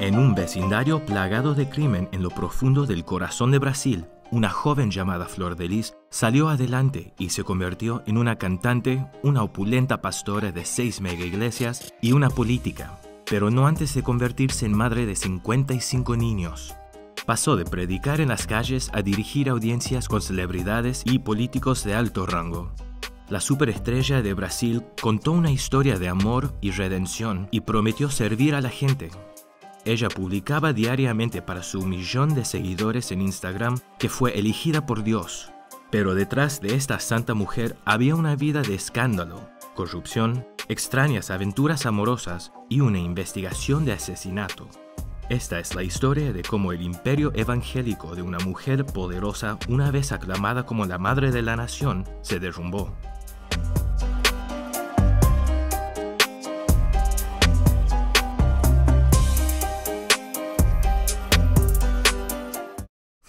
En un vecindario plagado de crimen en lo profundo del corazón de Brasil, una joven llamada Flor de Lis salió adelante y se convirtió en una cantante, una opulenta pastora de seis mega iglesias y una política, pero no antes de convertirse en madre de 55 niños. Pasó de predicar en las calles a dirigir audiencias con celebridades y políticos de alto rango. La superestrella de Brasil contó una historia de amor y redención y prometió servir a la gente ella publicaba diariamente para su millón de seguidores en Instagram que fue elegida por Dios. Pero detrás de esta santa mujer había una vida de escándalo, corrupción, extrañas aventuras amorosas y una investigación de asesinato. Esta es la historia de cómo el imperio evangélico de una mujer poderosa, una vez aclamada como la madre de la nación, se derrumbó.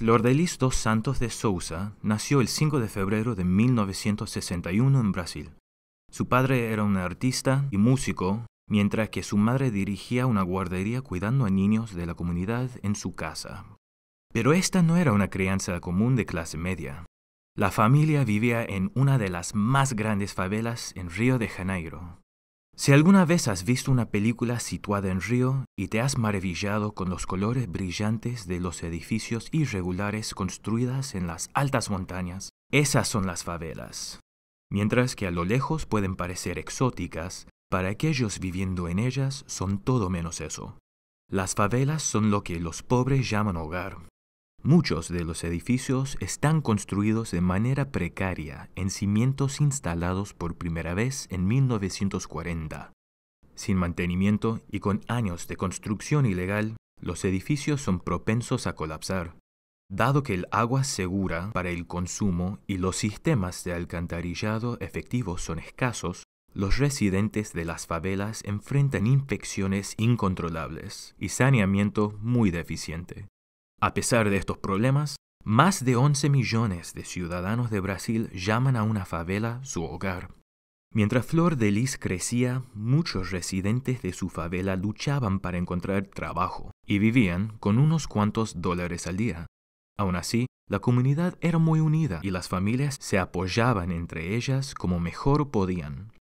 Lordelis dos Santos de Souza nació el 5 de febrero de 1961 en Brasil. Su padre era un artista y músico, mientras que su madre dirigía una guardería cuidando a niños de la comunidad en su casa. Pero esta no era una crianza común de clase media. La familia vivía en una de las más grandes favelas en Río de Janeiro, si alguna vez has visto una película situada en Río y te has maravillado con los colores brillantes de los edificios irregulares construidas en las altas montañas, esas son las favelas. Mientras que a lo lejos pueden parecer exóticas, para aquellos viviendo en ellas son todo menos eso. Las favelas son lo que los pobres llaman hogar, Muchos de los edificios están construidos de manera precaria en cimientos instalados por primera vez en 1940. Sin mantenimiento y con años de construcción ilegal, los edificios son propensos a colapsar, dado que el agua segura para el consumo y los sistemas de alcantarillado efectivos son escasos, los residentes de las favelas enfrentan infecciones incontrolables y saneamiento muy deficiente. A pesar de estos problemas, más de 11 millones de ciudadanos de Brasil llaman a una favela su hogar. Mientras Flor de Lis crecía, muchos residentes de su favela luchaban para encontrar trabajo y vivían con unos cuantos dólares al día. Aun así, la comunidad era muy unida y las familias se apoyaban entre ellas como mejor podían.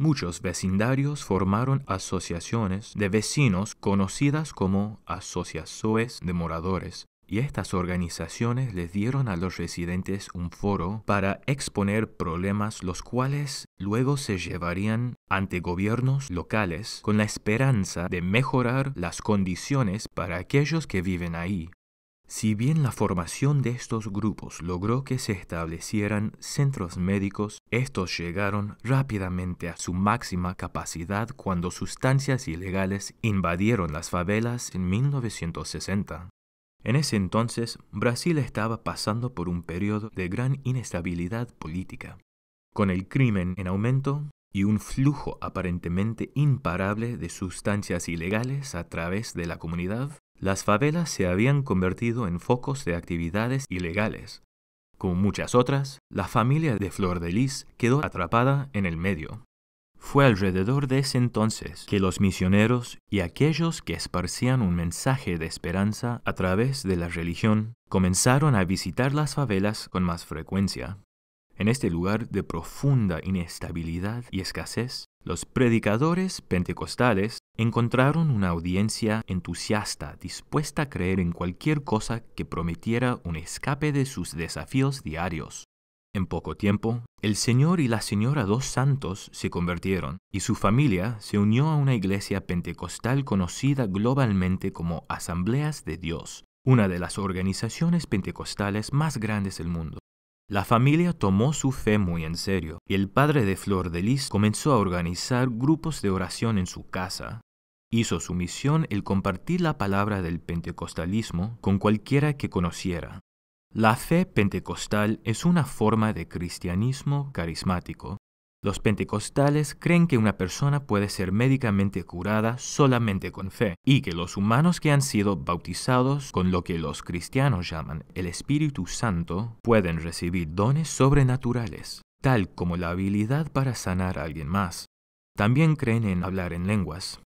Muchos vecindarios formaron asociaciones de vecinos conocidas como asociaciones de moradores, y estas organizaciones les dieron a los residentes un foro para exponer problemas los cuales luego se llevarían ante gobiernos locales con la esperanza de mejorar las condiciones para aquellos que viven ahí. Si bien la formación de estos grupos logró que se establecieran centros médicos, estos llegaron rápidamente a su máxima capacidad cuando sustancias ilegales invadieron las favelas en 1960. En ese entonces, Brasil estaba pasando por un periodo de gran inestabilidad política. Con el crimen en aumento, y un flujo aparentemente imparable de sustancias ilegales a través de la comunidad, las favelas se habían convertido en focos de actividades ilegales. Como muchas otras, la familia de Flor de Lis quedó atrapada en el medio. Fue alrededor de ese entonces que los misioneros y aquellos que esparcían un mensaje de esperanza a través de la religión comenzaron a visitar las favelas con más frecuencia. En este lugar de profunda inestabilidad y escasez, los predicadores pentecostales encontraron una audiencia entusiasta dispuesta a creer en cualquier cosa que prometiera un escape de sus desafíos diarios. En poco tiempo, el señor y la señora dos santos se convirtieron y su familia se unió a una iglesia pentecostal conocida globalmente como Asambleas de Dios, una de las organizaciones pentecostales más grandes del mundo. La familia tomó su fe muy en serio y el padre de Flor de Lis comenzó a organizar grupos de oración en su casa. Hizo su misión el compartir la palabra del pentecostalismo con cualquiera que conociera. La fe pentecostal es una forma de cristianismo carismático los pentecostales creen que una persona puede ser médicamente curada solamente con fe y que los humanos que han sido bautizados con lo que los cristianos llaman el Espíritu Santo pueden recibir dones sobrenaturales, tal como la habilidad para sanar a alguien más. También creen en hablar en lenguas.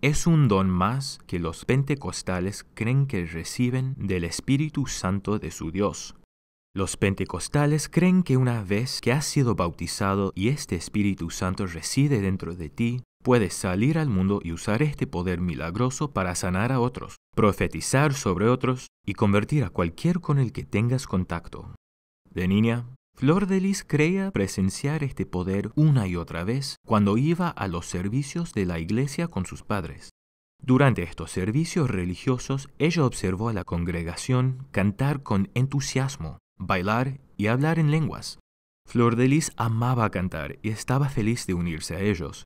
Es un don más que los pentecostales creen que reciben del Espíritu Santo de su Dios. Los pentecostales creen que una vez que has sido bautizado y este Espíritu Santo reside dentro de ti, puedes salir al mundo y usar este poder milagroso para sanar a otros, profetizar sobre otros y convertir a cualquier con el que tengas contacto. De niña, Flor de Lis creía presenciar este poder una y otra vez cuando iba a los servicios de la iglesia con sus padres. Durante estos servicios religiosos, ella observó a la congregación cantar con entusiasmo, bailar y hablar en lenguas. Flor de Lis amaba cantar y estaba feliz de unirse a ellos.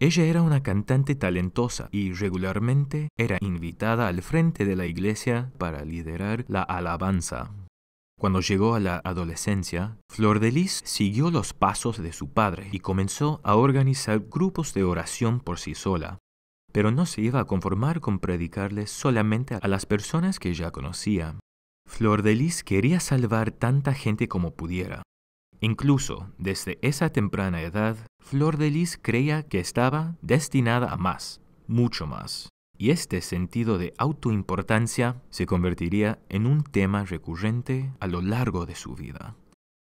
Ella era una cantante talentosa y regularmente era invitada al frente de la iglesia para liderar la alabanza cuando llegó a la adolescencia, Flor de Lis siguió los pasos de su padre y comenzó a organizar grupos de oración por sí sola, pero no se iba a conformar con predicarle solamente a las personas que ya conocía. Flor de Lis quería salvar tanta gente como pudiera. Incluso desde esa temprana edad, Flor de Lis creía que estaba destinada a más, mucho más y este sentido de autoimportancia se convertiría en un tema recurrente a lo largo de su vida.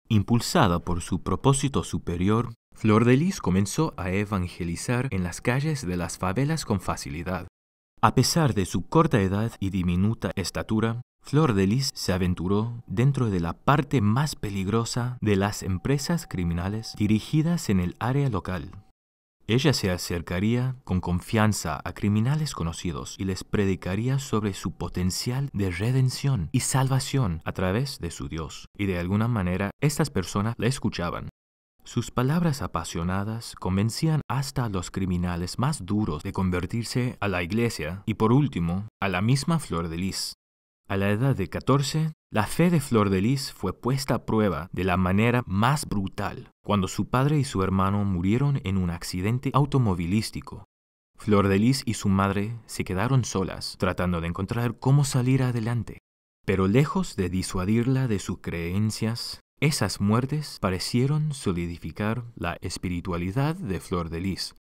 Impulsada por su propósito superior, Flor de Lis comenzó a evangelizar en las calles de las favelas con facilidad. A pesar de su corta edad y diminuta estatura, Flor de Lis se aventuró dentro de la parte más peligrosa de las empresas criminales dirigidas en el área local, ella se acercaría con confianza a criminales conocidos y les predicaría sobre su potencial de redención y salvación a través de su Dios. Y de alguna manera estas personas la escuchaban. Sus palabras apasionadas convencían hasta a los criminales más duros de convertirse a la iglesia y por último a la misma Flor de Lis. A la edad de 14, la fe de Flor de Lis fue puesta a prueba de la manera más brutal cuando su padre y su hermano murieron en un accidente automovilístico. Flor de Lis y su madre se quedaron solas tratando de encontrar cómo salir adelante. Pero lejos de disuadirla de sus creencias, esas muertes parecieron solidificar la espiritualidad de Flor de Lis.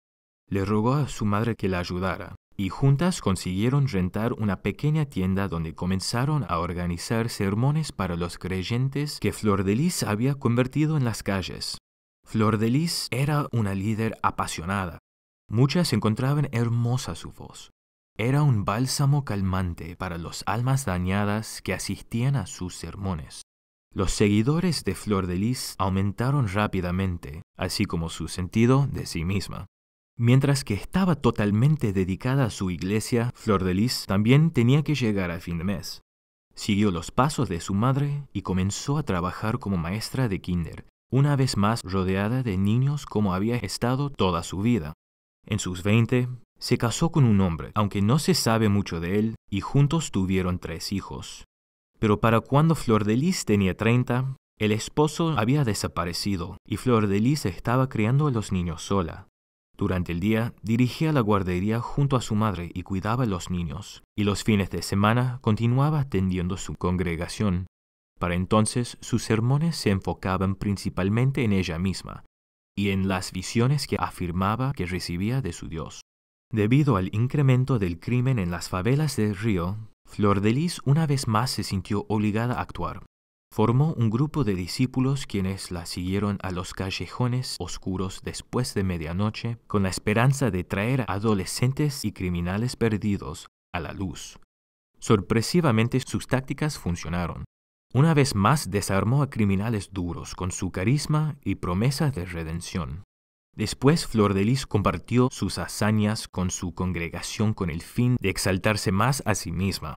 Le rogó a su madre que la ayudara y juntas consiguieron rentar una pequeña tienda donde comenzaron a organizar sermones para los creyentes que Flor de Lis había convertido en las calles. Flor de Lis era una líder apasionada. Muchas encontraban hermosa su voz. Era un bálsamo calmante para las almas dañadas que asistían a sus sermones. Los seguidores de Flor de Lis aumentaron rápidamente, así como su sentido de sí misma. Mientras que estaba totalmente dedicada a su iglesia, Flor de Lis también tenía que llegar al fin de mes. Siguió los pasos de su madre y comenzó a trabajar como maestra de kinder, una vez más rodeada de niños como había estado toda su vida. En sus 20, se casó con un hombre, aunque no se sabe mucho de él, y juntos tuvieron tres hijos. Pero para cuando Flor de Lis tenía 30, el esposo había desaparecido y Flor de Lis estaba criando a los niños sola. Durante el día dirigía la guardería junto a su madre y cuidaba a los niños, y los fines de semana continuaba atendiendo su congregación. Para entonces sus sermones se enfocaban principalmente en ella misma y en las visiones que afirmaba que recibía de su Dios. Debido al incremento del crimen en las favelas del río, Flor de Lis una vez más se sintió obligada a actuar Formó un grupo de discípulos quienes la siguieron a los callejones oscuros después de medianoche con la esperanza de traer a adolescentes y criminales perdidos a la luz. Sorpresivamente sus tácticas funcionaron. Una vez más desarmó a criminales duros con su carisma y promesa de redención. Después Flor Flordelis compartió sus hazañas con su congregación con el fin de exaltarse más a sí misma,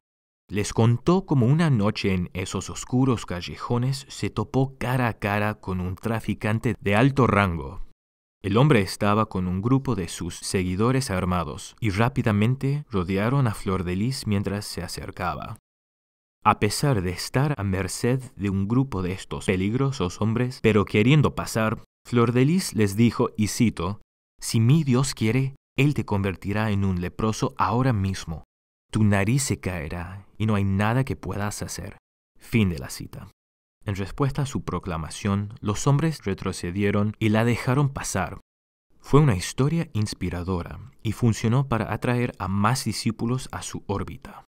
les contó cómo una noche en esos oscuros callejones se topó cara a cara con un traficante de alto rango. El hombre estaba con un grupo de sus seguidores armados y rápidamente rodearon a Flor de Lis mientras se acercaba. A pesar de estar a merced de un grupo de estos peligrosos hombres, pero queriendo pasar, Flor de Lis les dijo, y cito, Si mi Dios quiere, Él te convertirá en un leproso ahora mismo. Tu nariz se caerá y no hay nada que puedas hacer. Fin de la cita. En respuesta a su proclamación, los hombres retrocedieron y la dejaron pasar. Fue una historia inspiradora y funcionó para atraer a más discípulos a su órbita.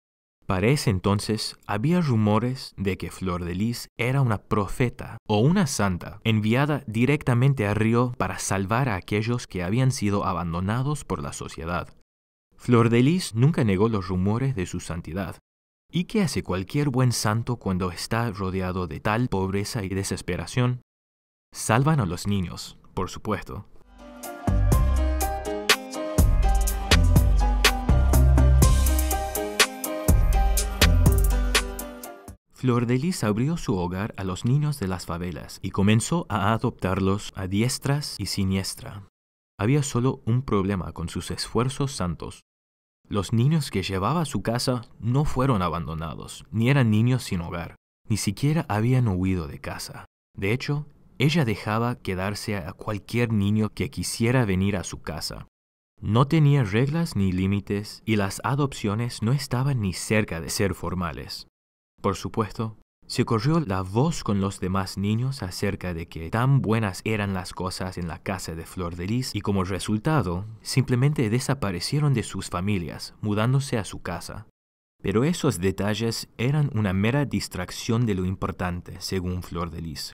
Para ese entonces había rumores de que Flor de Lis era una profeta o una santa enviada directamente a Río para salvar a aquellos que habían sido abandonados por la sociedad. Flor de Lis nunca negó los rumores de su santidad, ¿Y qué hace cualquier buen santo cuando está rodeado de tal pobreza y desesperación? Salvan a los niños, por supuesto. Flor de Lis abrió su hogar a los niños de las favelas y comenzó a adoptarlos a diestras y siniestra. Había solo un problema con sus esfuerzos santos. Los niños que llevaba a su casa no fueron abandonados, ni eran niños sin hogar, ni siquiera habían huido de casa. De hecho, ella dejaba quedarse a cualquier niño que quisiera venir a su casa. No tenía reglas ni límites y las adopciones no estaban ni cerca de ser formales. Por supuesto, se corrió la voz con los demás niños acerca de que tan buenas eran las cosas en la casa de Flor de Lis y como resultado, simplemente desaparecieron de sus familias, mudándose a su casa. Pero esos detalles eran una mera distracción de lo importante, según Flor de Lis.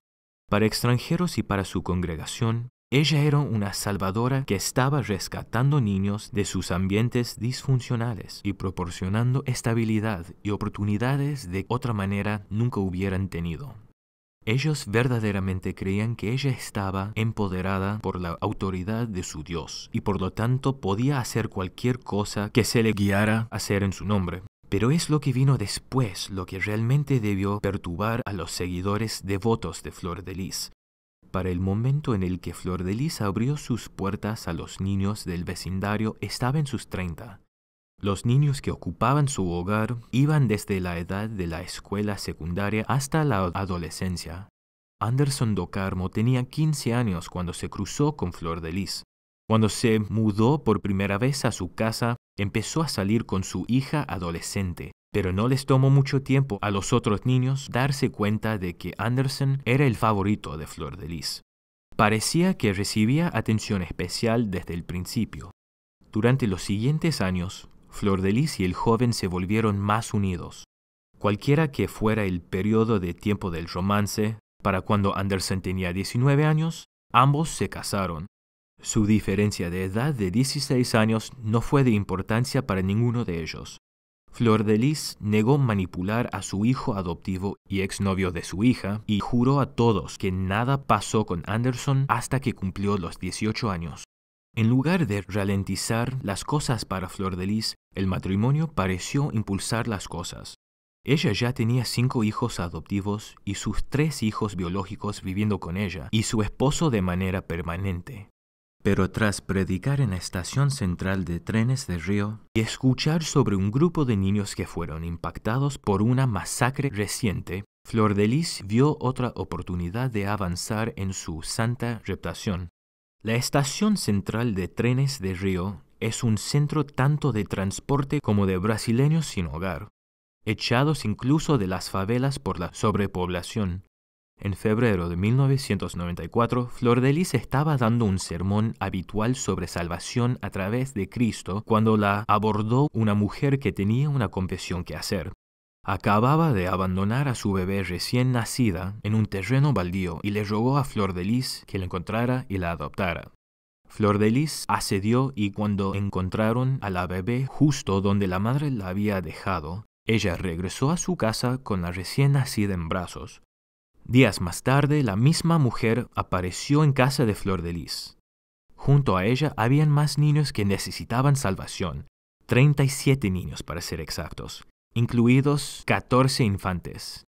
Para extranjeros y para su congregación, ella era una salvadora que estaba rescatando niños de sus ambientes disfuncionales y proporcionando estabilidad y oportunidades de otra manera nunca hubieran tenido. Ellos verdaderamente creían que ella estaba empoderada por la autoridad de su Dios y por lo tanto podía hacer cualquier cosa que se le guiara a hacer en su nombre. Pero es lo que vino después lo que realmente debió perturbar a los seguidores devotos de Flor de Lis, para el momento en el que Flor de Lis abrió sus puertas a los niños del vecindario estaba en sus 30. Los niños que ocupaban su hogar iban desde la edad de la escuela secundaria hasta la adolescencia. Anderson Docarmo tenía 15 años cuando se cruzó con Flor de Lis. Cuando se mudó por primera vez a su casa, empezó a salir con su hija adolescente, pero no les tomó mucho tiempo a los otros niños darse cuenta de que Anderson era el favorito de Flor de Lis. Parecía que recibía atención especial desde el principio. Durante los siguientes años, Flor de Lis y el joven se volvieron más unidos. Cualquiera que fuera el periodo de tiempo del romance, para cuando Anderson tenía 19 años, ambos se casaron su diferencia de edad de 16 años no fue de importancia para ninguno de ellos. Flor de Lis negó manipular a su hijo adoptivo y exnovio de su hija y juró a todos que nada pasó con Anderson hasta que cumplió los 18 años. En lugar de ralentizar las cosas para Flor de Lis, el matrimonio pareció impulsar las cosas. Ella ya tenía cinco hijos adoptivos y sus tres hijos biológicos viviendo con ella y su esposo de manera permanente. Pero tras predicar en la estación central de trenes de Río y escuchar sobre un grupo de niños que fueron impactados por una masacre reciente, Flor de Lis vio otra oportunidad de avanzar en su santa reputación. La estación central de trenes de Río es un centro tanto de transporte como de brasileños sin hogar, echados incluso de las favelas por la sobrepoblación. En febrero de 1994, Flor Lis estaba dando un sermón habitual sobre salvación a través de Cristo cuando la abordó una mujer que tenía una confesión que hacer. Acababa de abandonar a su bebé recién nacida en un terreno baldío y le rogó a Flor Flordelis que la encontrara y la adoptara. Flor Lis accedió y cuando encontraron a la bebé justo donde la madre la había dejado, ella regresó a su casa con la recién nacida en brazos, Días más tarde, la misma mujer apareció en casa de Flor de Lis. Junto a ella habían más niños que necesitaban salvación, 37 niños para ser exactos, incluidos 14 infantes.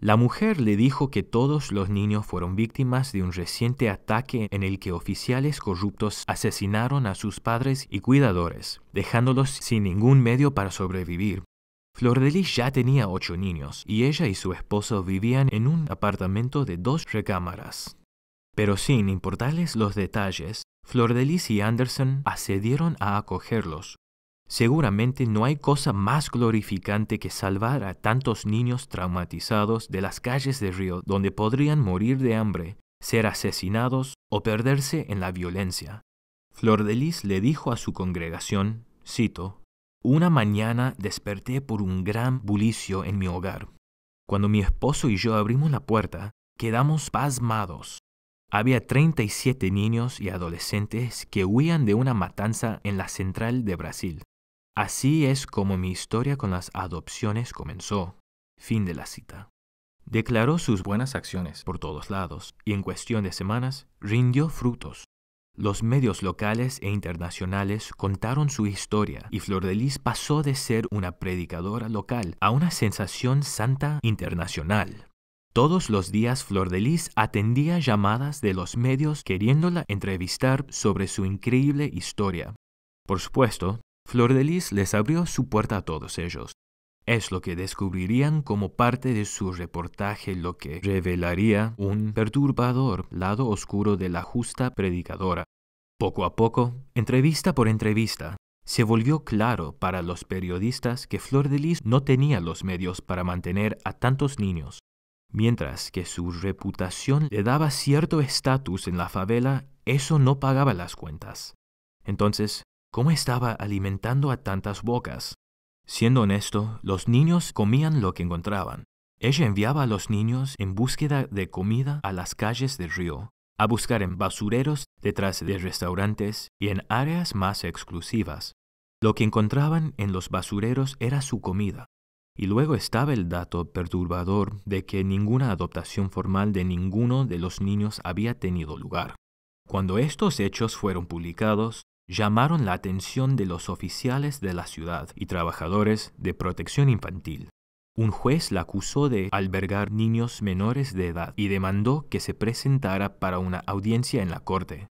La mujer le dijo que todos los niños fueron víctimas de un reciente ataque en el que oficiales corruptos asesinaron a sus padres y cuidadores, dejándolos sin ningún medio para sobrevivir Flor ya tenía ocho niños y ella y su esposo vivían en un apartamento de dos recámaras. Pero sin importarles los detalles, Flordelis y Anderson accedieron a acogerlos. Seguramente no hay cosa más glorificante que salvar a tantos niños traumatizados de las calles de Río donde podrían morir de hambre, ser asesinados o perderse en la violencia. Flordelis le dijo a su congregación, cito, una mañana desperté por un gran bulicio en mi hogar. Cuando mi esposo y yo abrimos la puerta, quedamos pasmados. Había 37 niños y adolescentes que huían de una matanza en la central de Brasil. Así es como mi historia con las adopciones comenzó. Fin de la cita. Declaró sus buenas acciones por todos lados y en cuestión de semanas rindió frutos. Los medios locales e internacionales contaron su historia y Flor de pasó de ser una predicadora local a una sensación santa internacional. Todos los días Flor de atendía llamadas de los medios queriéndola entrevistar sobre su increíble historia. Por supuesto, Flor de les abrió su puerta a todos ellos, es lo que descubrirían como parte de su reportaje, lo que revelaría un perturbador lado oscuro de la justa predicadora. Poco a poco, entrevista por entrevista, se volvió claro para los periodistas que Flor de Lis no tenía los medios para mantener a tantos niños, mientras que su reputación le daba cierto estatus en la favela, eso no pagaba las cuentas. Entonces, ¿cómo estaba alimentando a tantas bocas? Siendo honesto, los niños comían lo que encontraban. Ella enviaba a los niños en búsqueda de comida a las calles del río, a buscar en basureros detrás de restaurantes y en áreas más exclusivas. Lo que encontraban en los basureros era su comida. Y luego estaba el dato perturbador de que ninguna adoptación formal de ninguno de los niños había tenido lugar. Cuando estos hechos fueron publicados, llamaron la atención de los oficiales de la ciudad y trabajadores de protección infantil. Un juez la acusó de albergar niños menores de edad y demandó que se presentara para una audiencia en la corte.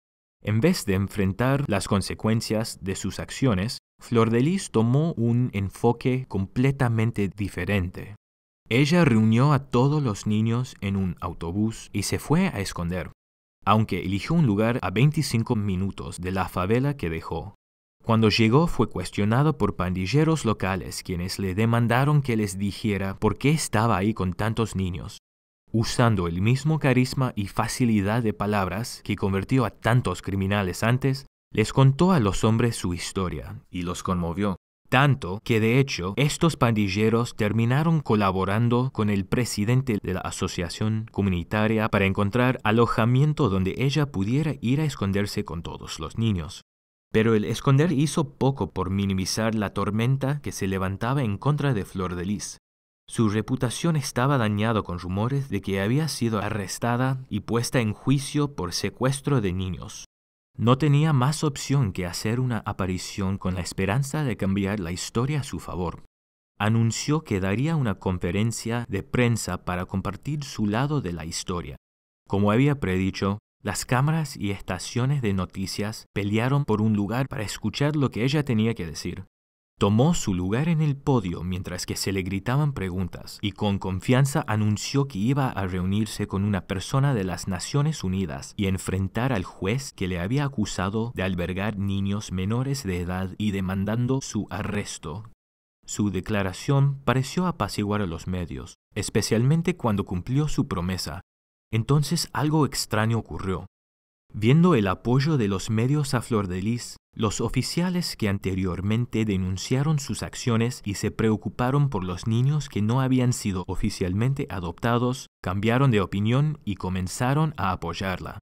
En vez de enfrentar las consecuencias de sus acciones, Flor de tomó un enfoque completamente diferente. Ella reunió a todos los niños en un autobús y se fue a esconder aunque eligió un lugar a 25 minutos de la favela que dejó. Cuando llegó fue cuestionado por pandilleros locales quienes le demandaron que les dijera por qué estaba ahí con tantos niños, usando el mismo carisma y facilidad de palabras que convirtió a tantos criminales antes, les contó a los hombres su historia y los conmovió. Tanto que de hecho estos pandilleros terminaron colaborando con el presidente de la asociación comunitaria para encontrar alojamiento donde ella pudiera ir a esconderse con todos los niños. Pero el esconder hizo poco por minimizar la tormenta que se levantaba en contra de Flor de Lis. Su reputación estaba dañada con rumores de que había sido arrestada y puesta en juicio por secuestro de niños. No tenía más opción que hacer una aparición con la esperanza de cambiar la historia a su favor. Anunció que daría una conferencia de prensa para compartir su lado de la historia. Como había predicho, las cámaras y estaciones de noticias pelearon por un lugar para escuchar lo que ella tenía que decir. Tomó su lugar en el podio mientras que se le gritaban preguntas y con confianza anunció que iba a reunirse con una persona de las Naciones Unidas y enfrentar al juez que le había acusado de albergar niños menores de edad y demandando su arresto. Su declaración pareció apaciguar a los medios, especialmente cuando cumplió su promesa. Entonces algo extraño ocurrió. Viendo el apoyo de los medios a flor de lis, los oficiales que anteriormente denunciaron sus acciones y se preocuparon por los niños que no habían sido oficialmente adoptados, cambiaron de opinión y comenzaron a apoyarla.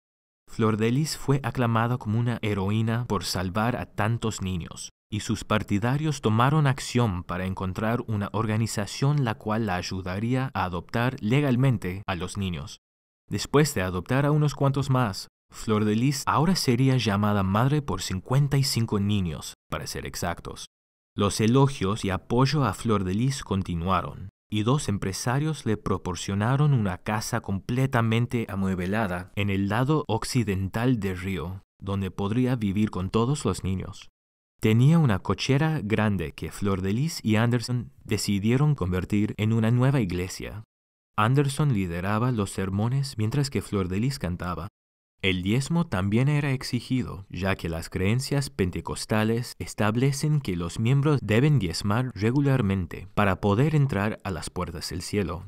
Flor de lis fue aclamada como una heroína por salvar a tantos niños, y sus partidarios tomaron acción para encontrar una organización la cual la ayudaría a adoptar legalmente a los niños. Después de adoptar a unos cuantos más, Flor de Lis ahora sería llamada madre por 55 niños, para ser exactos. Los elogios y apoyo a Flor de Lis continuaron, y dos empresarios le proporcionaron una casa completamente amueblada en el lado occidental del río, donde podría vivir con todos los niños. Tenía una cochera grande que Flor de Lis y Anderson decidieron convertir en una nueva iglesia. Anderson lideraba los sermones mientras que Flor de Lis cantaba, el diezmo también era exigido, ya que las creencias pentecostales establecen que los miembros deben diezmar regularmente para poder entrar a las puertas del cielo.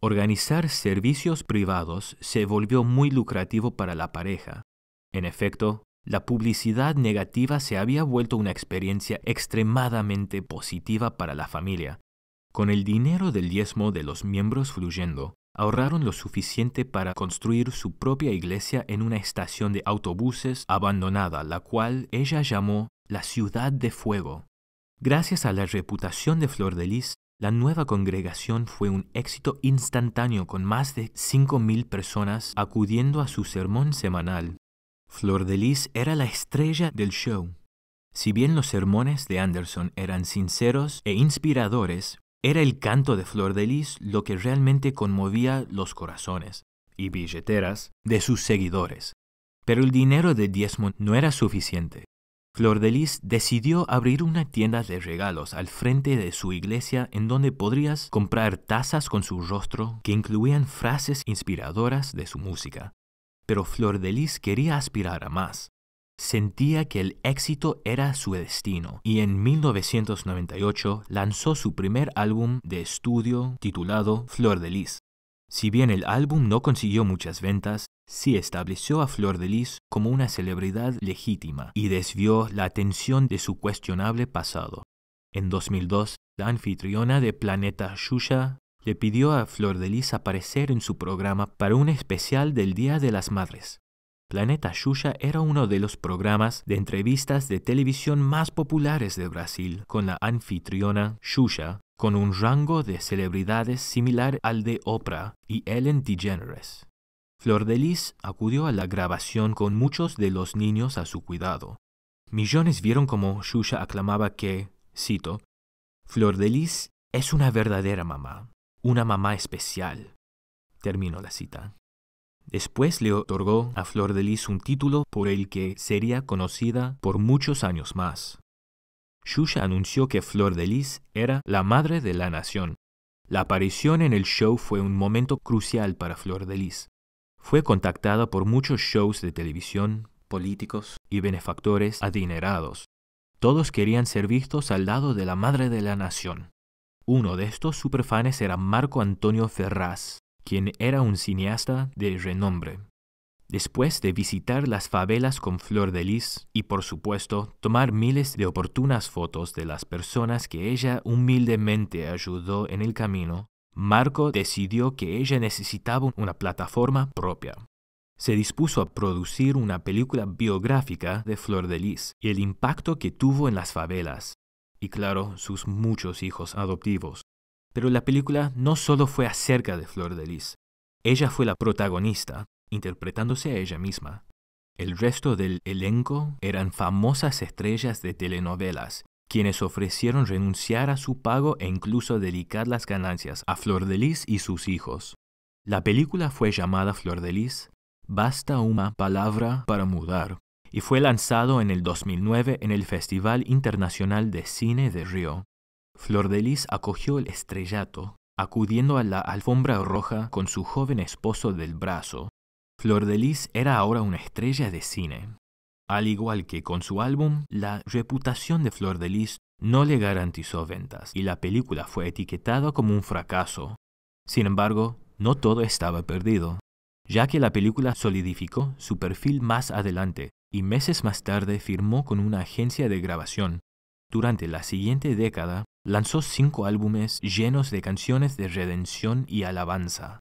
Organizar servicios privados se volvió muy lucrativo para la pareja. En efecto, la publicidad negativa se había vuelto una experiencia extremadamente positiva para la familia. Con el dinero del diezmo de los miembros fluyendo, ahorraron lo suficiente para construir su propia iglesia en una estación de autobuses abandonada, la cual ella llamó la Ciudad de Fuego. Gracias a la reputación de Flor de Lis, la nueva congregación fue un éxito instantáneo con más de 5.000 personas acudiendo a su sermón semanal. Flor de Lis era la estrella del show. Si bien los sermones de Anderson eran sinceros e inspiradores, era el canto de Flor de Lis lo que realmente conmovía los corazones y billeteras de sus seguidores. Pero el dinero de Diezmond no era suficiente. Flor de Lis decidió abrir una tienda de regalos al frente de su iglesia en donde podrías comprar tazas con su rostro que incluían frases inspiradoras de su música. Pero Flor de Lis quería aspirar a más. Sentía que el éxito era su destino y en 1998 lanzó su primer álbum de estudio titulado Flor de Lis. Si bien el álbum no consiguió muchas ventas, sí estableció a Flor de Lis como una celebridad legítima y desvió la atención de su cuestionable pasado. En 2002, la anfitriona de Planeta Shusha le pidió a Flor de Lis aparecer en su programa para un especial del Día de las Madres. Planeta Xuxa era uno de los programas de entrevistas de televisión más populares de Brasil, con la anfitriona Xuxa, con un rango de celebridades similar al de Oprah y Ellen DeGeneres. Flor de Lis acudió a la grabación con muchos de los niños a su cuidado. Millones vieron cómo Xuxa aclamaba que, cito, Flor de Lis es una verdadera mamá, una mamá especial. Termino la cita. Después le otorgó a Flor de Lis un título por el que sería conocida por muchos años más. Xuxa anunció que Flor de Lis era la madre de la nación. La aparición en el show fue un momento crucial para Flor de Lis. Fue contactada por muchos shows de televisión, políticos y benefactores adinerados. Todos querían ser vistos al lado de la madre de la nación. Uno de estos superfanes era Marco Antonio Ferraz, quien era un cineasta de renombre. Después de visitar las favelas con Flor de Lis y, por supuesto, tomar miles de oportunas fotos de las personas que ella humildemente ayudó en el camino, Marco decidió que ella necesitaba una plataforma propia. Se dispuso a producir una película biográfica de Flor de Lis y el impacto que tuvo en las favelas, y claro, sus muchos hijos adoptivos. Pero la película no solo fue acerca de Flor de Lis. Ella fue la protagonista, interpretándose a ella misma. El resto del elenco eran famosas estrellas de telenovelas, quienes ofrecieron renunciar a su pago e incluso dedicar las ganancias a Flor de Lis y sus hijos. La película fue llamada Flor de Lis, Basta una palabra para mudar, y fue lanzado en el 2009 en el Festival Internacional de Cine de Río. Flor Flordelis acogió el estrellato, acudiendo a la alfombra roja con su joven esposo del brazo. Flor Flordelis era ahora una estrella de cine. Al igual que con su álbum, la reputación de Flor Flordelis no le garantizó ventas y la película fue etiquetada como un fracaso. Sin embargo, no todo estaba perdido, ya que la película solidificó su perfil más adelante y meses más tarde firmó con una agencia de grabación. Durante la siguiente década, Lanzó cinco álbumes llenos de canciones de redención y alabanza.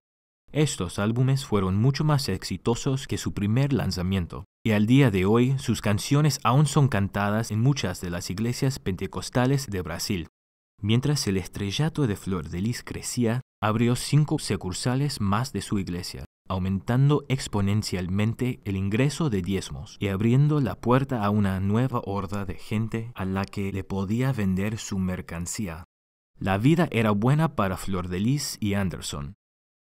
Estos álbumes fueron mucho más exitosos que su primer lanzamiento, y al día de hoy sus canciones aún son cantadas en muchas de las iglesias pentecostales de Brasil. Mientras el estrellato de Flor de Lis crecía, abrió cinco sucursales más de su iglesia, aumentando exponencialmente el ingreso de diezmos y abriendo la puerta a una nueva horda de gente a la que le podía vender su mercancía. La vida era buena para Flor de Lis y Anderson.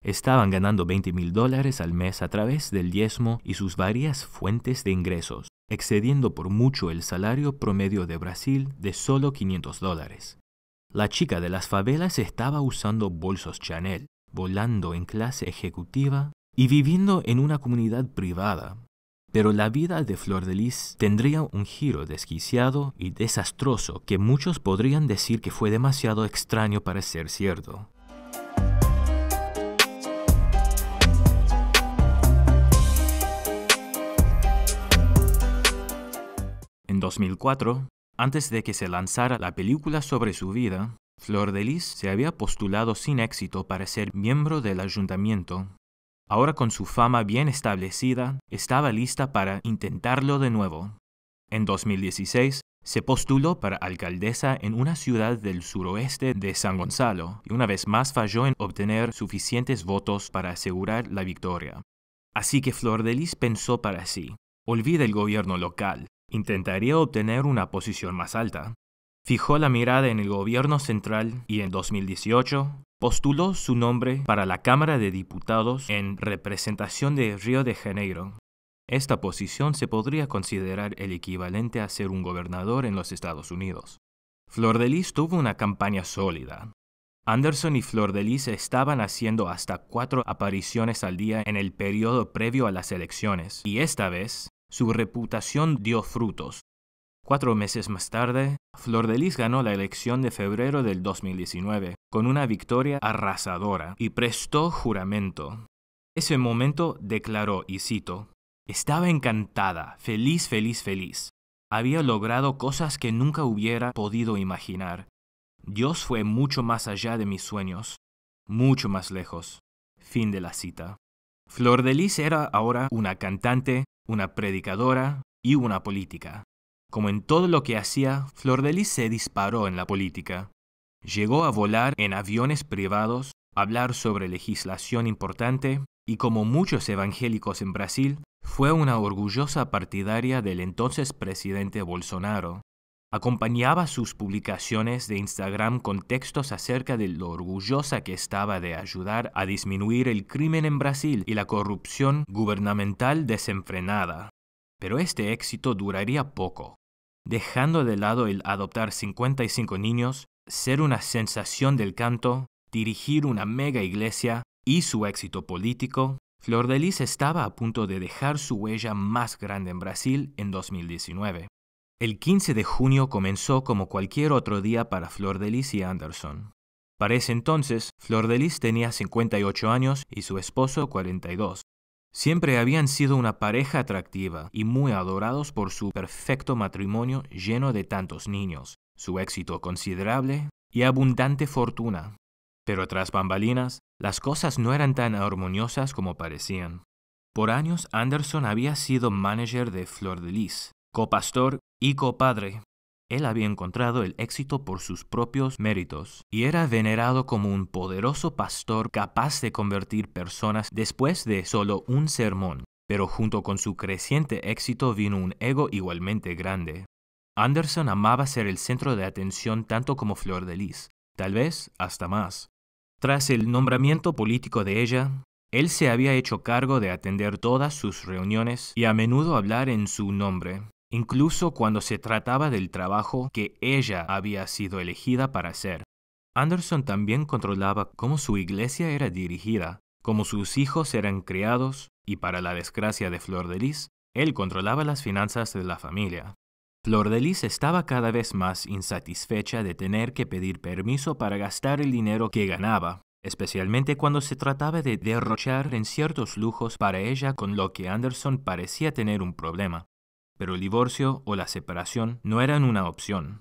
Estaban ganando 20 mil dólares al mes a través del diezmo y sus varias fuentes de ingresos, excediendo por mucho el salario promedio de Brasil de solo 500 dólares. La chica de las favelas estaba usando bolsos Chanel, volando en clase ejecutiva y viviendo en una comunidad privada. Pero la vida de Flor de Lis tendría un giro desquiciado y desastroso que muchos podrían decir que fue demasiado extraño para ser cierto. En 2004, antes de que se lanzara la película sobre su vida, Flor de Lis se había postulado sin éxito para ser miembro del ayuntamiento Ahora con su fama bien establecida, estaba lista para intentarlo de nuevo. En 2016, se postuló para alcaldesa en una ciudad del suroeste de San Gonzalo y una vez más falló en obtener suficientes votos para asegurar la victoria. Así que Flor de Lis pensó para sí, olvida el gobierno local, intentaría obtener una posición más alta. Fijó la mirada en el gobierno central y en 2018 Postuló su nombre para la Cámara de Diputados en representación de Río de Janeiro. Esta posición se podría considerar el equivalente a ser un gobernador en los Estados Unidos. Flor de tuvo una campaña sólida. Anderson y Flor de estaban haciendo hasta cuatro apariciones al día en el periodo previo a las elecciones, y esta vez su reputación dio frutos, Cuatro meses más tarde, Flor Flordelis ganó la elección de febrero del 2019, con una victoria arrasadora, y prestó juramento. Ese momento declaró, y cito, Estaba encantada, feliz, feliz, feliz. Había logrado cosas que nunca hubiera podido imaginar. Dios fue mucho más allá de mis sueños, mucho más lejos. Fin de la cita. Flor Flordelis era ahora una cantante, una predicadora y una política. Como en todo lo que hacía, Flordelis se disparó en la política. Llegó a volar en aviones privados, hablar sobre legislación importante y, como muchos evangélicos en Brasil, fue una orgullosa partidaria del entonces presidente Bolsonaro. Acompañaba sus publicaciones de Instagram con textos acerca de lo orgullosa que estaba de ayudar a disminuir el crimen en Brasil y la corrupción gubernamental desenfrenada. Pero este éxito duraría poco, dejando de lado el adoptar 55 niños, ser una sensación del canto, dirigir una mega iglesia y su éxito político, Flor de Lis estaba a punto de dejar su huella más grande en Brasil en 2019. El 15 de junio comenzó como cualquier otro día para Flor de Lis y Anderson. Para ese entonces, Flor de Lis tenía 58 años y su esposo 42, Siempre habían sido una pareja atractiva y muy adorados por su perfecto matrimonio lleno de tantos niños, su éxito considerable y abundante fortuna. Pero tras bambalinas, las cosas no eran tan armoniosas como parecían. Por años, Anderson había sido manager de Flor de Lis, copastor y copadre, él había encontrado el éxito por sus propios méritos y era venerado como un poderoso pastor capaz de convertir personas después de solo un sermón. Pero junto con su creciente éxito vino un ego igualmente grande. Anderson amaba ser el centro de atención tanto como Flor de Lis, tal vez hasta más. Tras el nombramiento político de ella, él se había hecho cargo de atender todas sus reuniones y a menudo hablar en su nombre, incluso cuando se trataba del trabajo que ella había sido elegida para hacer. Anderson también controlaba cómo su iglesia era dirigida, cómo sus hijos eran criados, y para la desgracia de Flor de Lis, él controlaba las finanzas de la familia. Flor de Lis estaba cada vez más insatisfecha de tener que pedir permiso para gastar el dinero que ganaba, especialmente cuando se trataba de derrochar en ciertos lujos para ella con lo que Anderson parecía tener un problema pero el divorcio o la separación no eran una opción.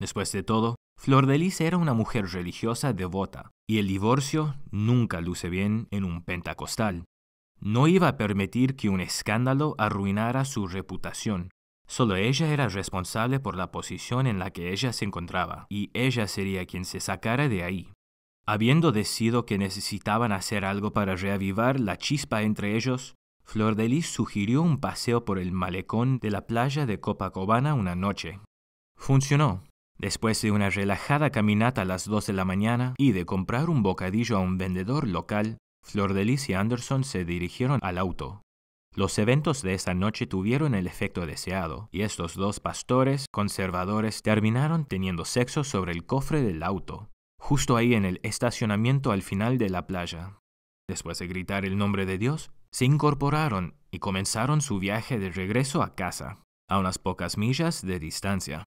Después de todo, Flor de Lis era una mujer religiosa devota, y el divorcio nunca luce bien en un pentecostal. No iba a permitir que un escándalo arruinara su reputación. Solo ella era responsable por la posición en la que ella se encontraba, y ella sería quien se sacara de ahí. Habiendo decidido que necesitaban hacer algo para reavivar la chispa entre ellos, Flor sugirió un paseo por el malecón de la playa de Copacabana una noche. Funcionó. Después de una relajada caminata a las 2 de la mañana y de comprar un bocadillo a un vendedor local, Flor de y Anderson se dirigieron al auto. Los eventos de esa noche tuvieron el efecto deseado, y estos dos pastores conservadores terminaron teniendo sexo sobre el cofre del auto, justo ahí en el estacionamiento al final de la playa. Después de gritar el nombre de Dios, se incorporaron y comenzaron su viaje de regreso a casa, a unas pocas millas de distancia.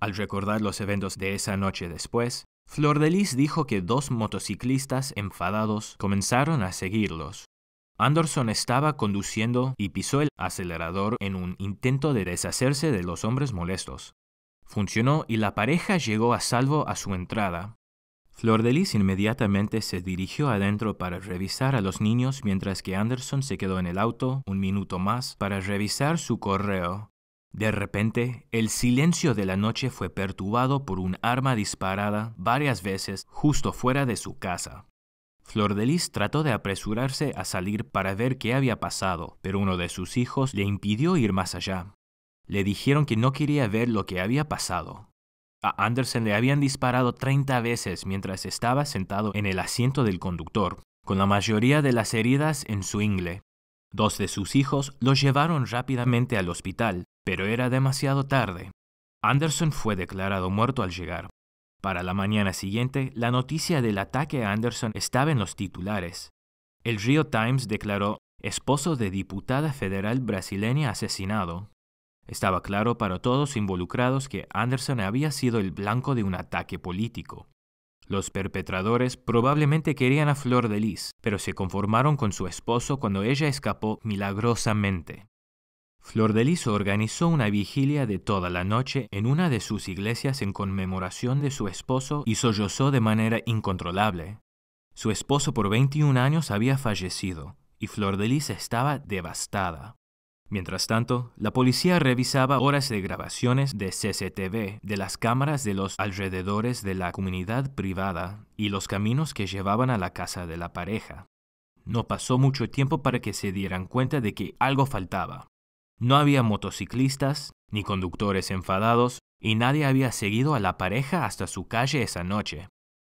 Al recordar los eventos de esa noche después, Flor Lis dijo que dos motociclistas enfadados comenzaron a seguirlos. Anderson estaba conduciendo y pisó el acelerador en un intento de deshacerse de los hombres molestos. Funcionó y la pareja llegó a salvo a su entrada, Flor de inmediatamente se dirigió adentro para revisar a los niños mientras que Anderson se quedó en el auto un minuto más para revisar su correo. De repente, el silencio de la noche fue perturbado por un arma disparada varias veces justo fuera de su casa. Flor trató de apresurarse a salir para ver qué había pasado, pero uno de sus hijos le impidió ir más allá. Le dijeron que no quería ver lo que había pasado, a Anderson le habían disparado 30 veces mientras estaba sentado en el asiento del conductor, con la mayoría de las heridas en su ingle. Dos de sus hijos lo llevaron rápidamente al hospital, pero era demasiado tarde. Anderson fue declarado muerto al llegar. Para la mañana siguiente, la noticia del ataque a Anderson estaba en los titulares. El Rio Times declaró, esposo de diputada federal brasileña asesinado, estaba claro para todos involucrados que Anderson había sido el blanco de un ataque político. Los perpetradores probablemente querían a Flor de Lis, pero se conformaron con su esposo cuando ella escapó milagrosamente. Flor de Lis organizó una vigilia de toda la noche en una de sus iglesias en conmemoración de su esposo y sollozó de manera incontrolable. Su esposo por 21 años había fallecido y Flor de Lis estaba devastada. Mientras tanto, la policía revisaba horas de grabaciones de CCTV de las cámaras de los alrededores de la comunidad privada y los caminos que llevaban a la casa de la pareja. No pasó mucho tiempo para que se dieran cuenta de que algo faltaba. No había motociclistas, ni conductores enfadados, y nadie había seguido a la pareja hasta su calle esa noche.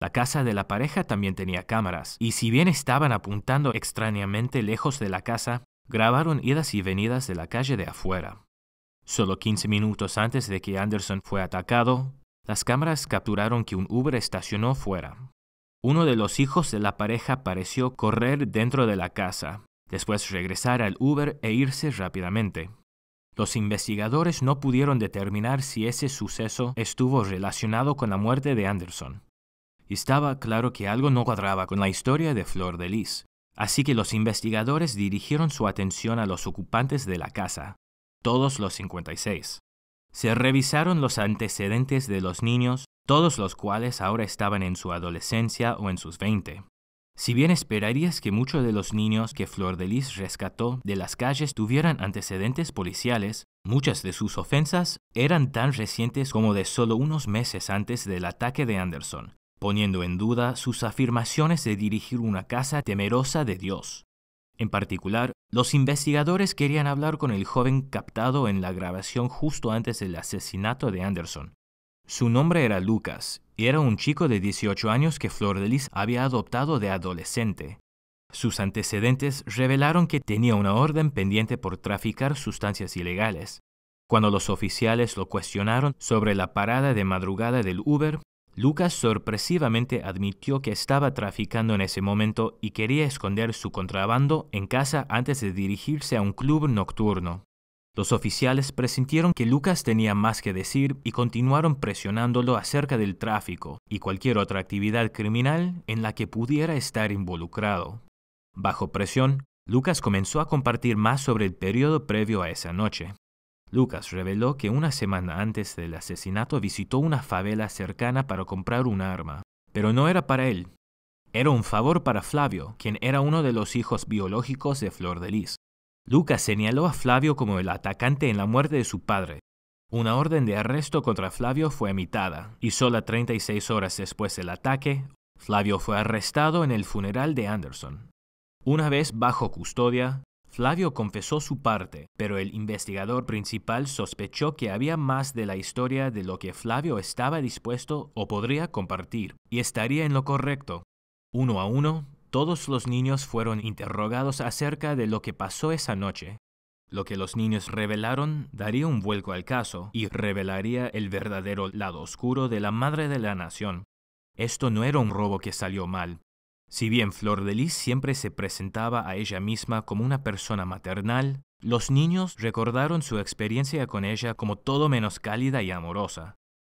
La casa de la pareja también tenía cámaras, y si bien estaban apuntando extrañamente lejos de la casa, Grabaron idas y venidas de la calle de afuera. Solo 15 minutos antes de que Anderson fue atacado, las cámaras capturaron que un Uber estacionó fuera. Uno de los hijos de la pareja pareció correr dentro de la casa, después regresar al Uber e irse rápidamente. Los investigadores no pudieron determinar si ese suceso estuvo relacionado con la muerte de Anderson. Estaba claro que algo no cuadraba con la historia de Flor de Lis, Así que los investigadores dirigieron su atención a los ocupantes de la casa, todos los 56. Se revisaron los antecedentes de los niños, todos los cuales ahora estaban en su adolescencia o en sus 20. Si bien esperarías que muchos de los niños que Flor de Lis rescató de las calles tuvieran antecedentes policiales, muchas de sus ofensas eran tan recientes como de solo unos meses antes del ataque de Anderson, poniendo en duda sus afirmaciones de dirigir una casa temerosa de Dios. En particular, los investigadores querían hablar con el joven captado en la grabación justo antes del asesinato de Anderson. Su nombre era Lucas, y era un chico de 18 años que Flor de había adoptado de adolescente. Sus antecedentes revelaron que tenía una orden pendiente por traficar sustancias ilegales. Cuando los oficiales lo cuestionaron sobre la parada de madrugada del Uber, Lucas sorpresivamente admitió que estaba traficando en ese momento y quería esconder su contrabando en casa antes de dirigirse a un club nocturno. Los oficiales presintieron que Lucas tenía más que decir y continuaron presionándolo acerca del tráfico y cualquier otra actividad criminal en la que pudiera estar involucrado. Bajo presión, Lucas comenzó a compartir más sobre el periodo previo a esa noche. Lucas reveló que una semana antes del asesinato visitó una favela cercana para comprar un arma, pero no era para él. Era un favor para Flavio, quien era uno de los hijos biológicos de Flor de Lis. Lucas señaló a Flavio como el atacante en la muerte de su padre. Una orden de arresto contra Flavio fue emitida, y solo 36 horas después del ataque, Flavio fue arrestado en el funeral de Anderson. Una vez bajo custodia, Flavio confesó su parte, pero el investigador principal sospechó que había más de la historia de lo que Flavio estaba dispuesto o podría compartir, y estaría en lo correcto. Uno a uno, todos los niños fueron interrogados acerca de lo que pasó esa noche. Lo que los niños revelaron daría un vuelco al caso y revelaría el verdadero lado oscuro de la madre de la nación. Esto no era un robo que salió mal, si bien Flor de Lis siempre se presentaba a ella misma como una persona maternal, los niños recordaron su experiencia con ella como todo menos cálida y amorosa.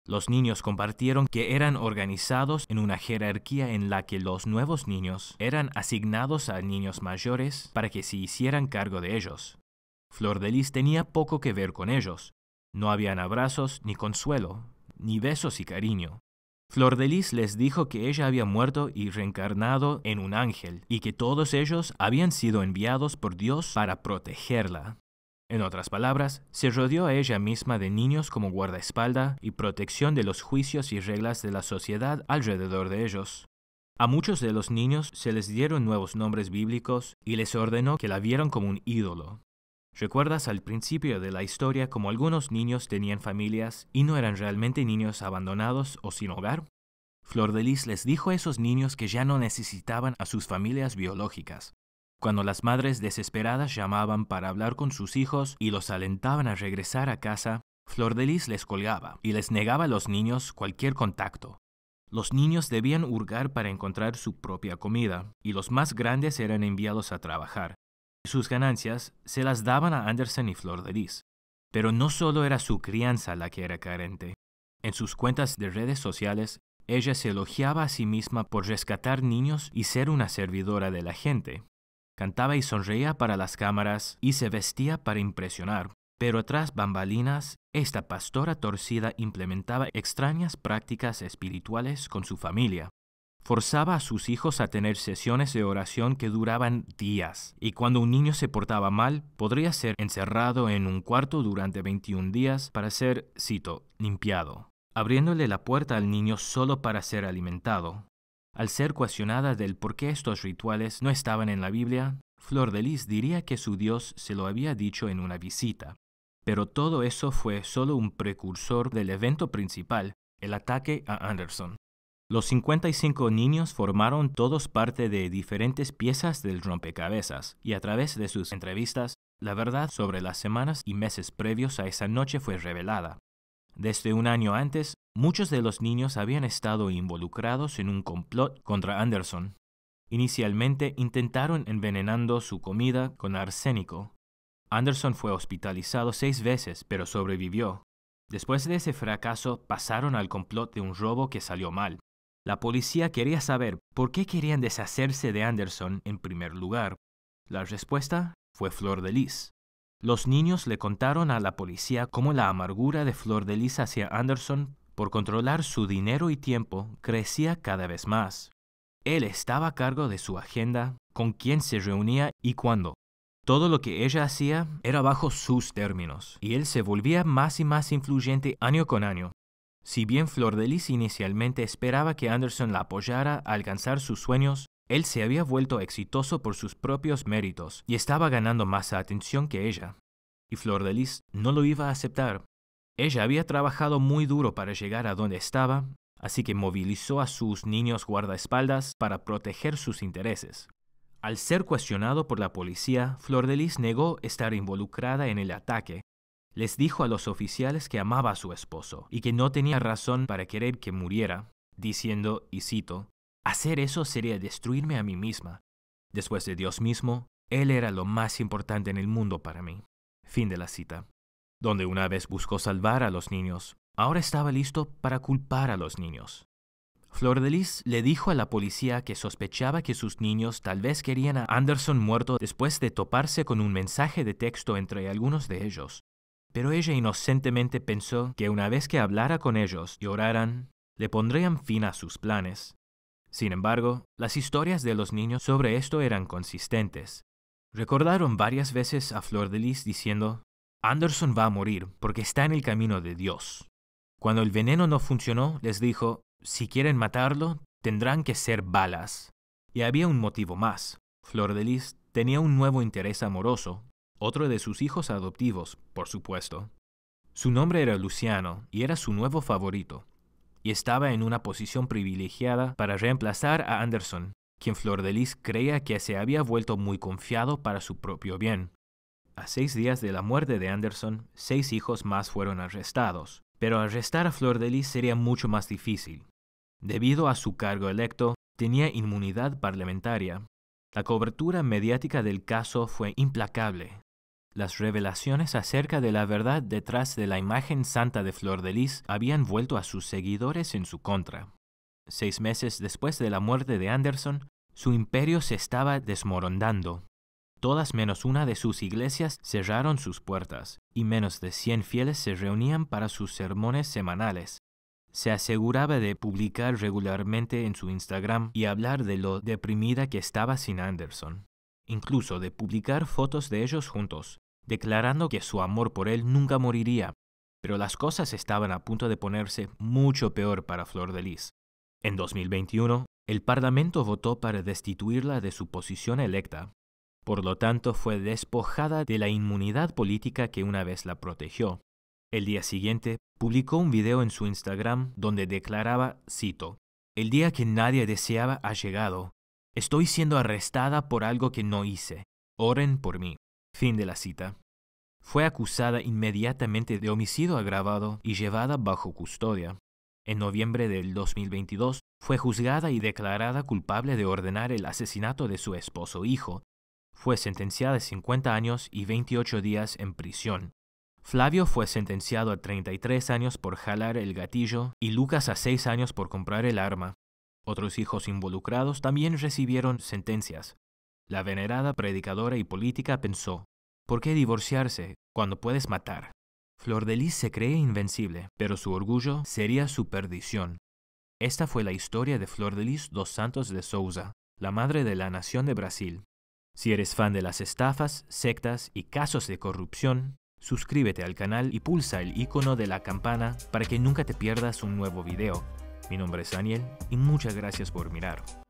Los niños compartieron que eran organizados en una jerarquía en la que los nuevos niños eran asignados a niños mayores para que se hicieran cargo de ellos. Flor de Lis tenía poco que ver con ellos. No habían abrazos ni consuelo, ni besos y cariño. Flor de Lis les dijo que ella había muerto y reencarnado en un ángel, y que todos ellos habían sido enviados por Dios para protegerla. En otras palabras, se rodeó a ella misma de niños como guardaespalda y protección de los juicios y reglas de la sociedad alrededor de ellos. A muchos de los niños se les dieron nuevos nombres bíblicos y les ordenó que la vieran como un ídolo. ¿Recuerdas al principio de la historia como algunos niños tenían familias y no eran realmente niños abandonados o sin hogar? Flor de les dijo a esos niños que ya no necesitaban a sus familias biológicas. Cuando las madres desesperadas llamaban para hablar con sus hijos y los alentaban a regresar a casa, Flor de les colgaba y les negaba a los niños cualquier contacto. Los niños debían hurgar para encontrar su propia comida, y los más grandes eran enviados a trabajar, sus ganancias se las daban a Anderson y Flor de Lis. Pero no solo era su crianza la que era carente. En sus cuentas de redes sociales, ella se elogiaba a sí misma por rescatar niños y ser una servidora de la gente. Cantaba y sonreía para las cámaras y se vestía para impresionar, pero tras bambalinas, esta pastora torcida implementaba extrañas prácticas espirituales con su familia, Forzaba a sus hijos a tener sesiones de oración que duraban días, y cuando un niño se portaba mal, podría ser encerrado en un cuarto durante 21 días para ser, cito, limpiado, abriéndole la puerta al niño solo para ser alimentado. Al ser cuestionada del por qué estos rituales no estaban en la Biblia, Flor de Lis diría que su Dios se lo había dicho en una visita. Pero todo eso fue solo un precursor del evento principal, el ataque a Anderson. Los 55 niños formaron todos parte de diferentes piezas del rompecabezas y a través de sus entrevistas, la verdad sobre las semanas y meses previos a esa noche fue revelada. Desde un año antes, muchos de los niños habían estado involucrados en un complot contra Anderson. Inicialmente intentaron envenenando su comida con arsénico. Anderson fue hospitalizado seis veces, pero sobrevivió. Después de ese fracaso pasaron al complot de un robo que salió mal. La policía quería saber por qué querían deshacerse de Anderson en primer lugar. La respuesta fue Flor de Lis. Los niños le contaron a la policía cómo la amargura de Flor de Lis hacia Anderson por controlar su dinero y tiempo crecía cada vez más. Él estaba a cargo de su agenda, con quién se reunía y cuándo. Todo lo que ella hacía era bajo sus términos, y él se volvía más y más influyente año con año, si bien Flor Flordelis inicialmente esperaba que Anderson la apoyara a alcanzar sus sueños, él se había vuelto exitoso por sus propios méritos y estaba ganando más atención que ella. Y Flor Flordelis no lo iba a aceptar. Ella había trabajado muy duro para llegar a donde estaba, así que movilizó a sus niños guardaespaldas para proteger sus intereses. Al ser cuestionado por la policía, Flor Flordelis negó estar involucrada en el ataque les dijo a los oficiales que amaba a su esposo y que no tenía razón para querer que muriera, diciendo, y cito, Hacer eso sería destruirme a mí misma. Después de Dios mismo, Él era lo más importante en el mundo para mí. Fin de la cita. Donde una vez buscó salvar a los niños, ahora estaba listo para culpar a los niños. Flor de le dijo a la policía que sospechaba que sus niños tal vez querían a Anderson muerto después de toparse con un mensaje de texto entre algunos de ellos, pero ella inocentemente pensó que una vez que hablara con ellos y oraran, le pondrían fin a sus planes. Sin embargo, las historias de los niños sobre esto eran consistentes. Recordaron varias veces a Flor de Lis diciendo, Anderson va a morir porque está en el camino de Dios. Cuando el veneno no funcionó, les dijo, si quieren matarlo, tendrán que ser balas. Y había un motivo más. Flor de Lis tenía un nuevo interés amoroso otro de sus hijos adoptivos, por supuesto. Su nombre era Luciano y era su nuevo favorito, y estaba en una posición privilegiada para reemplazar a Anderson, quien Flor Lis creía que se había vuelto muy confiado para su propio bien. A seis días de la muerte de Anderson, seis hijos más fueron arrestados, pero arrestar a Flor Lis sería mucho más difícil. Debido a su cargo electo, tenía inmunidad parlamentaria. La cobertura mediática del caso fue implacable las revelaciones acerca de la verdad detrás de la imagen santa de Flor de Lis habían vuelto a sus seguidores en su contra. Seis meses después de la muerte de Anderson, su imperio se estaba desmoronando. Todas menos una de sus iglesias cerraron sus puertas, y menos de 100 fieles se reunían para sus sermones semanales. Se aseguraba de publicar regularmente en su Instagram y hablar de lo deprimida que estaba sin Anderson incluso de publicar fotos de ellos juntos, declarando que su amor por él nunca moriría, pero las cosas estaban a punto de ponerse mucho peor para Flor de Lis. En 2021, el Parlamento votó para destituirla de su posición electa, por lo tanto fue despojada de la inmunidad política que una vez la protegió. El día siguiente, publicó un video en su Instagram donde declaraba, cito, El día que nadie deseaba ha llegado. Estoy siendo arrestada por algo que no hice. Oren por mí. Fin de la cita. Fue acusada inmediatamente de homicidio agravado y llevada bajo custodia. En noviembre del 2022 fue juzgada y declarada culpable de ordenar el asesinato de su esposo e hijo. Fue sentenciada a 50 años y 28 días en prisión. Flavio fue sentenciado a 33 años por jalar el gatillo y Lucas a 6 años por comprar el arma. Otros hijos involucrados también recibieron sentencias. La venerada predicadora y política pensó, ¿por qué divorciarse cuando puedes matar? Flor de Lis se cree invencible, pero su orgullo sería su perdición. Esta fue la historia de Flor de Lis dos Santos de Souza, la madre de la nación de Brasil. Si eres fan de las estafas, sectas y casos de corrupción, suscríbete al canal y pulsa el icono de la campana para que nunca te pierdas un nuevo video. Mi nombre es Daniel y muchas gracias por mirar.